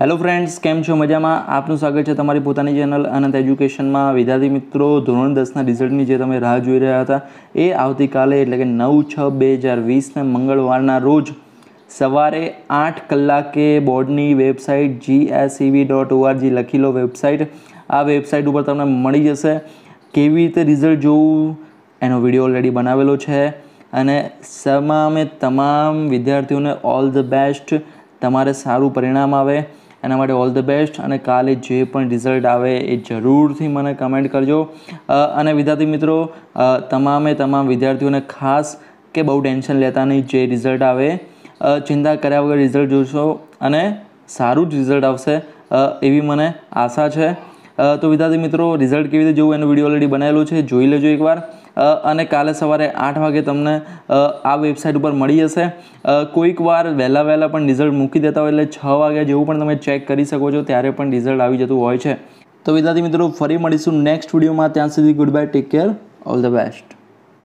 hello friends કેમ છો મજામાં આપનું સ્વાગત છે તમારી પોતાની ચેનલ અનંત એજ્યુકેશનમાં વિદ્યાર્થી મિત્રો ધોરણ દસના રિઝલ્ટની જે તમે રાહ જોઈ રહ્યા હતા એ આવતીકાલે એટલે કે નવ છ બે હજાર વીસને મંગળવારના રોજ સવારે આઠ કલાકે બોર્ડની વેબસાઇટ જીએસઈવી ડોટ ઓઆરજી લખી લો વેબસાઇટ આ વેબસાઇટ ઉપર તમને મળી જશે કેવી રીતે રિઝલ્ટ જોવું એનો વિડીયો ઓલરેડી બનાવેલો છે અને તમામે તમામ વિદ્યાર્થીઓને ઓલ ધ બેસ્ટ તમારે સારું પરિણામ આવે એના માટે ઓલ ધ બેસ્ટ અને કાલે જે પણ રિઝલ્ટ આવે એ જરૂરથી મને કમેન્ટ કરજો અને વિદ્યાર્થી મિત્રો તમામે તમામ વિદ્યાર્થીઓને ખાસ કે બહુ ટેન્શન લેતા નહીં જે રિઝલ્ટ આવે ચિંતા કર્યા વગર રિઝલ્ટ જોશો અને સારું જ રિઝલ્ટ આવશે એવી મને આશા છે તો વિદ્યાર્થી મિત્રો રિઝલ્ટ કેવી રીતે જોવું એનો વિડીયો ઓલરેડી બનાવેલો છે જોઈ લેજો એકવાર અને કાલે સવારે આઠ વાગે તમને આ વેબસાઇટ ઉપર મળી જશે કોઈક વાર વહેલા વહેલા પણ રિઝલ્ટ મૂકી દેતા હોય એટલે છ વાગ્યા જેવું પણ તમે ચેક કરી શકો છો ત્યારે પણ રિઝલ્ટ આવી જતું હોય છે તો વિદ્યાર્થી મિત્રો ફરી મળીશું નેક્સ્ટ વિડીયોમાં ત્યાં સુધી goodbye take care all the best